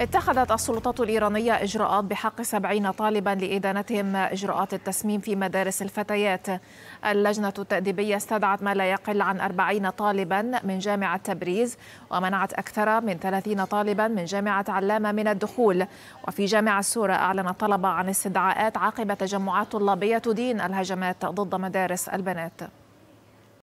اتخذت السلطات الإيرانية إجراءات بحق سبعين طالبا لإدانتهم إجراءات التسميم في مدارس الفتيات اللجنة التأديبية استدعت ما لا يقل عن أربعين طالبا من جامعة تبريز ومنعت أكثر من ثلاثين طالبا من جامعة علامة من الدخول وفي جامعة سورة أعلن الطلبة عن استدعاءات عقب تجمعات طلابية تدين الهجمات ضد مدارس البنات